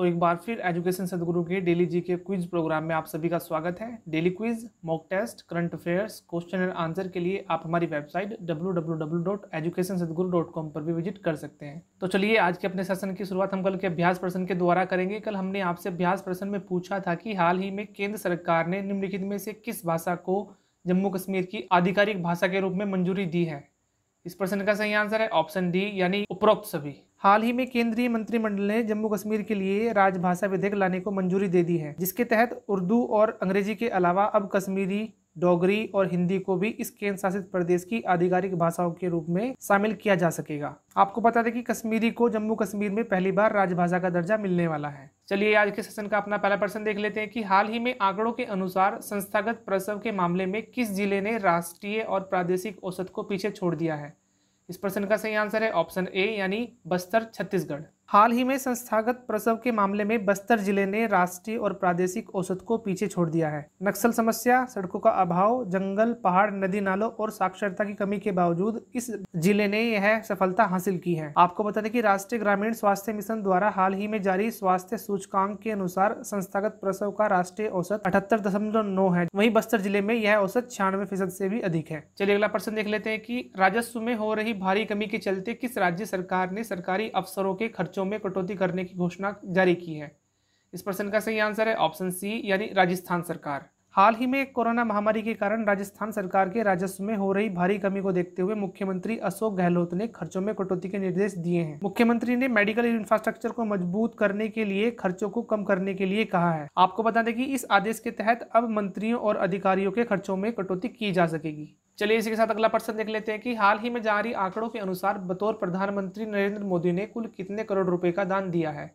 तो एक बार फिर एजुकेशन सदगुरु के डेली जी के क्विज प्रोग्राम में आप सभी का स्वागत है daily quiz mock test current affairs question and answer के लिए आप हमारी वेबसाइट www.educationsadguru.com पर भी विजिट कर सकते हैं तो चलिए आज के अपने सेशन की शुरुआत हम कल के अभ्यास प्रश्न के द्वारा करेंगे कल हमने आपसे अभ्यास प्रश्न में पूछा था कि हाल ही में केंद्र सरकार ने निम्नलिखित में से किस भाषा को जम्मू कश्मीर की आधिकारिक भाषा के रूप में मंजूरी दी है इस प्रश्न का सही आंसर है ऑप्शन डी यानी उपरोक्त सभी हाल ही में केंद्रीय मंत्रिमंडल ने जम्मू कश्मीर के लिए राजभाषा विधेयक लाने को मंजूरी दे दी है जिसके तहत उर्दू और अंग्रेजी के अलावा अब कश्मीरी डोगरी और हिंदी को भी इस केंद्र शासित प्रदेश की आधिकारिक भाषाओं के रूप में शामिल किया जा सकेगा आपको बता दें कि कश्मीरी को जम्मू कश्मीर में पहली बार राजभाषा का दर्जा मिलने वाला है चलिए आज के सेशन का अपना पहला प्रश्न देख लेते हैं कि हाल ही में आंकड़ों के अनुसार संस्थागत प्रसव के मामले में किस जिले ने राष्ट्रीय और प्रादेशिक औसत को पीछे छोड़ दिया है इस प्रश्न का सही आंसर है ऑप्शन ए यानी बस्तर छत्तीसगढ़ हाल ही में संस्थागत प्रसव के मामले में बस्तर जिले ने राष्ट्रीय और प्रादेशिक औसत को पीछे छोड़ दिया है नक्सल समस्या सड़कों का अभाव जंगल पहाड़ नदी नालों और साक्षरता की कमी के बावजूद इस जिले ने यह सफलता हासिल की है आपको बता दें कि राष्ट्रीय ग्रामीण स्वास्थ्य मिशन द्वारा हाल ही में जारी स्वास्थ्य सूचकांक के अनुसार संस्थागत प्रसव का राष्ट्रीय औसत अठहत्तर दशमलव नौ है वही बस्तर जिले में यह औसत छियानवे फीसद भी अधिक है चलिए अगला प्रश्न देख लेते हैं की राजस्व में हो रही भारी कमी के चलते किस राज्य सरकार ने सरकारी अफसरों के खर्चों खर्चों में कटौती करने की घोषणा जारी की है इस प्रश्न का सही आंसर है ऑप्शन सी यानी राजस्थान सरकार हाल ही में कोरोना महामारी के कारण राजस्थान सरकार के राजस्व में हो रही भारी कमी को देखते हुए मुख्यमंत्री अशोक गहलोत ने खर्चों में कटौती के निर्देश दिए हैं मुख्यमंत्री ने मेडिकल इंफ्रास्ट्रक्चर को मजबूत करने के लिए खर्चों को कम करने के लिए कहा है आपको बता दें कि इस आदेश के तहत अब मंत्रियों और अधिकारियों के खर्चों में कटौती की जा सकेगी चलिए इसी के साथ अगला प्रश्न देख लेते हैं कि हाल ही में जारी आंकड़ों के अनुसार बतौर प्रधानमंत्री नरेंद्र मोदी ने कुल कितने करोड़ रुपए का दान दिया है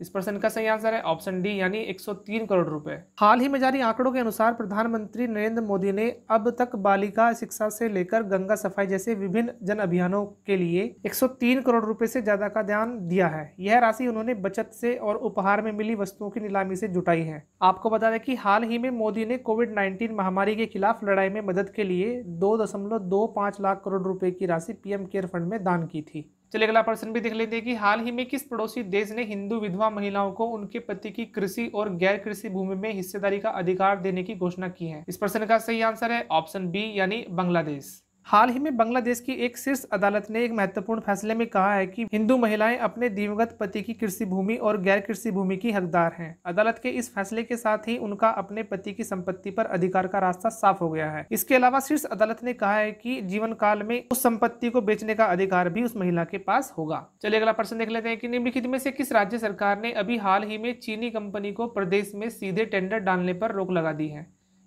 इस प्रश्न का सही आंसर है ऑप्शन डी यानी 103 करोड़ रुपए हाल ही में जारी आंकड़ों के अनुसार प्रधानमंत्री नरेंद्र मोदी ने अब तक बालिका शिक्षा से लेकर गंगा सफाई जैसे विभिन्न जन अभियानों के लिए 103 करोड़ रुपए से ज्यादा का ध्यान दिया है यह राशि उन्होंने बचत से और उपहार में मिली वस्तुओं की नीलामी से जुटाई है आपको बता दें की हाल ही में मोदी ने कोविड नाइन्टीन महामारी के खिलाफ लड़ाई में मदद के लिए दो लाख करोड़ रूपए की राशि पीएम केयर फंड में दान की थी चलिए अगला प्रश्न भी देख लेते हैं कि हाल ही में किस पड़ोसी देश ने हिंदू विधवा महिलाओं को उनके पति की कृषि और गैर कृषि भूमि में हिस्सेदारी का अधिकार देने की घोषणा की है इस प्रश्न का सही आंसर है ऑप्शन बी यानी बांग्लादेश हाल ही में बांग्लादेश की एक शीर्ष अदालत ने एक महत्वपूर्ण फैसले में कहा है कि हिंदू महिलाएं अपने दिवंगत पति की कृषि भूमि और गैर कृषि भूमि की हकदार हैं अदालत के इस फैसले के साथ ही उनका अपने पति की संपत्ति पर अधिकार का रास्ता साफ हो गया है इसके अलावा शीर्ष अदालत ने कहा है की जीवन काल में उस संपत्ति को बेचने का अधिकार भी उस महिला के पास होगा चलिए अगला प्रश्न देख लेते हैं की निम्नलिखित में से किस राज्य सरकार ने अभी हाल ही में चीनी कंपनी को प्रदेश में सीधे टेंडर डालने पर रोक लगा दी है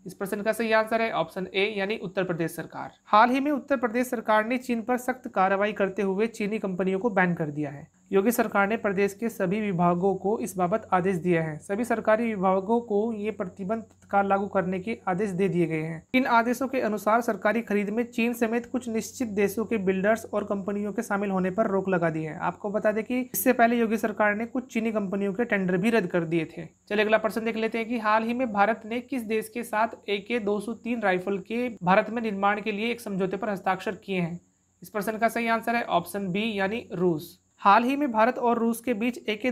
इस प्रश्न का सही आंसर है ऑप्शन ए यानी उत्तर प्रदेश सरकार हाल ही में उत्तर प्रदेश सरकार ने चीन पर सख्त कार्रवाई करते हुए चीनी कंपनियों को बैन कर दिया है योगी सरकार ने प्रदेश के सभी विभागों को इस बाबत आदेश दिए हैं सभी सरकारी विभागों को ये प्रतिबंध तत्काल लागू करने के आदेश दे दिए गए हैं इन आदेशों के अनुसार सरकारी खरीद में चीन समेत कुछ निश्चित देशों के बिल्डर्स और कंपनियों के शामिल होने पर रोक लगा दी है आपको बता दें कि इससे पहले योगी सरकार ने कुछ चीनी कंपनियों के टेंडर भी रद्द कर दिए थे चले अगला प्रश्न देख लेते हैं कि हाल ही में भारत ने किस देश के साथ ए के राइफल के भारत में निर्माण के लिए एक समझौते पर हस्ताक्षर किए हैं इस प्रश्न का सही आंसर है ऑप्शन बी यानी रूस हाल ही में भारत और रूस के बीच ए के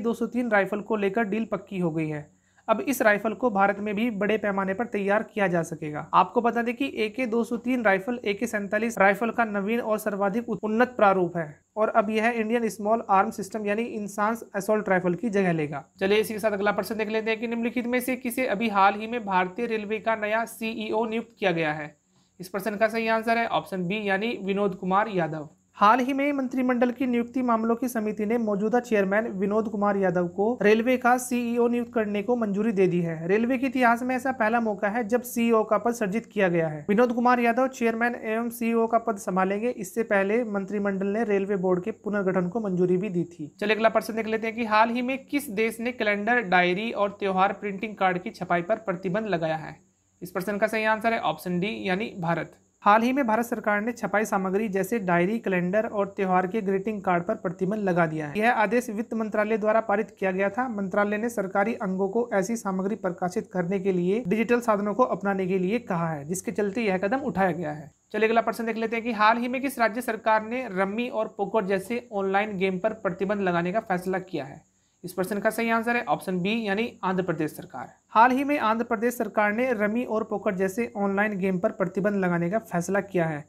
राइफल को लेकर डील पक्की हो गई है अब इस राइफल को भारत में भी बड़े पैमाने पर तैयार किया जा सकेगा आपको बता दें कि ए के राइफल ए के सैंतालीस राइफल का नवीन और सर्वाधिक उन्नत प्रारूप है और अब यह इंडियन स्मॉल आर्म सिस्टम यानी इंसान असोल्ट राइफल की जगह लेगा चलिए इसी के साथ अगला प्रश्न देख लेते हैं कि निम्नलिखित में से किसे अभी हाल ही में भारतीय रेलवे का नया सीईओ e नियुक्त किया गया है इस प्रश्न का सही आंसर है ऑप्शन बी यानी विनोद कुमार यादव हाल ही में मंत्रिमंडल की नियुक्ति मामलों की समिति ने मौजूदा चेयरमैन विनोद कुमार यादव को रेलवे का सीईओ नियुक्त करने को मंजूरी दे दी है रेलवे के इतिहास में ऐसा पहला मौका है जब सीईओ का पद सर्जित किया गया है विनोद कुमार यादव चेयरमैन एवं सीईओ का पद संभालेंगे इससे पहले मंत्रिमंडल ने रेलवे बोर्ड के पुनर्गठन को मंजूरी भी दी थी चले अगला प्रश्न देख लेते हैं की हाल ही में किस देश ने कैलेंडर डायरी और त्योहार प्रिंटिंग कार्ड की छपाई पर प्रतिबंध लगाया है इस प्रश्न का सही आंसर है ऑप्शन डी यानी भारत हाल ही में भारत सरकार ने छपाई सामग्री जैसे डायरी कैलेंडर और त्यौहार के ग्रीटिंग कार्ड पर प्रतिबंध लगा दिया है यह आदेश वित्त मंत्रालय द्वारा पारित किया गया था मंत्रालय ने सरकारी अंगों को ऐसी सामग्री प्रकाशित करने के लिए डिजिटल साधनों को अपनाने के लिए कहा है जिसके चलते यह कदम उठाया गया है चलिए अगला प्रश्न देख लेते हैं कि हाल ही में किस राज्य सरकार ने रम्मी और पोकर जैसे ऑनलाइन गेम पर प्रतिबंध लगाने का फैसला किया है इस प्रश्न का सही आंसर है ऑप्शन बी यानी आंध्र प्रदेश सरकार हाल ही में आंध्र प्रदेश सरकार ने रमी और पोकर जैसे ऑनलाइन गेम पर प्रतिबंध लगाने का फैसला किया है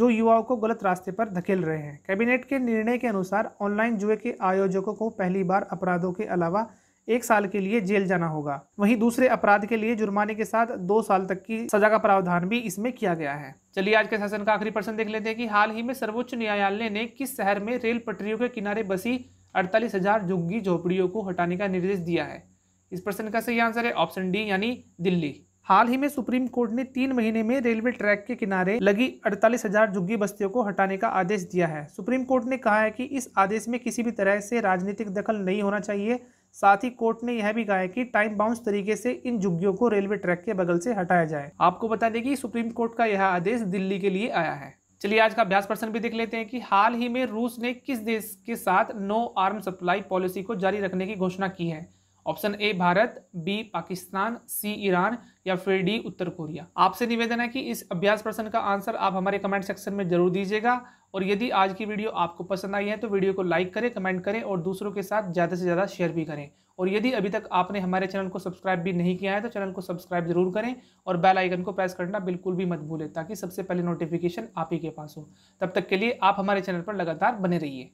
जो युवाओं को गलत रास्ते पर धकेल रहे हैं कैबिनेट के निर्णय के अनुसार ऑनलाइन जुए के आयोजकों को पहली बार अपराधों के अलावा एक साल के लिए जेल जाना होगा वहीं दूसरे अपराध के लिए जुर्माने के साथ दो साल तक की सजा का प्रावधान भी इसमें किया गया है चलिए आज के शासन का आखिरी प्रश्न देख लेते हैं कि हाल ही में सर्वोच्च न्यायालय ने किस शहर में रेल पटरियों के किनारे बसी अड़तालीस हजार झुग्गी झोपड़ियों को हटाने का निर्देश दिया है इस प्रश्न का सही आंसर है ऑप्शन डी यानी दिल्ली हाल ही में सुप्रीम कोर्ट ने तीन महीने में रेलवे ट्रैक के किनारे लगी अड़तालीस हजार झुग्गी बस्तियों को हटाने का आदेश दिया है सुप्रीम कोर्ट ने कहा है कि इस आदेश में किसी भी तरह से राजनीतिक दखल नहीं होना चाहिए साथ ही कोर्ट ने यह भी कहा है कि टाइम बाउंस तरीके से इन झुग्गियों को रेलवे ट्रैक के बगल से हटाया जाए आपको बता दें कि सुप्रीम कोर्ट का यह आदेश दिल्ली के लिए आया है चलिए आज का अभ्यास प्रश्न भी देख लेते हैं कि हाल ही में रूस ने किस देश के साथ नो आर्म सप्लाई पॉलिसी को जारी रखने की घोषणा की है option A Bharat B Pakistan C Iran या फिर डी उत्तर कोरिया आपसे निवेदन है कि इस अभ्यास प्रश्न का आंसर आप हमारे कमेंट सेक्शन में जरूर दीजिएगा और यदि आज की वीडियो आपको पसंद आई है तो वीडियो को लाइक करें कमेंट करें और दूसरों के साथ ज़्यादा से ज़्यादा शेयर भी करें और यदि अभी तक आपने हमारे चैनल को सब्सक्राइब भी नहीं किया है तो चैनल को सब्सक्राइब जरूर करें और बेल आइकन को प्रेस करना बिल्कुल भी मत भूलें ताकि सबसे पहले नोटिफिकेशन आप ही के पास हो तब तक के लिए आप हमारे चैनल पर लगातार बने रहिए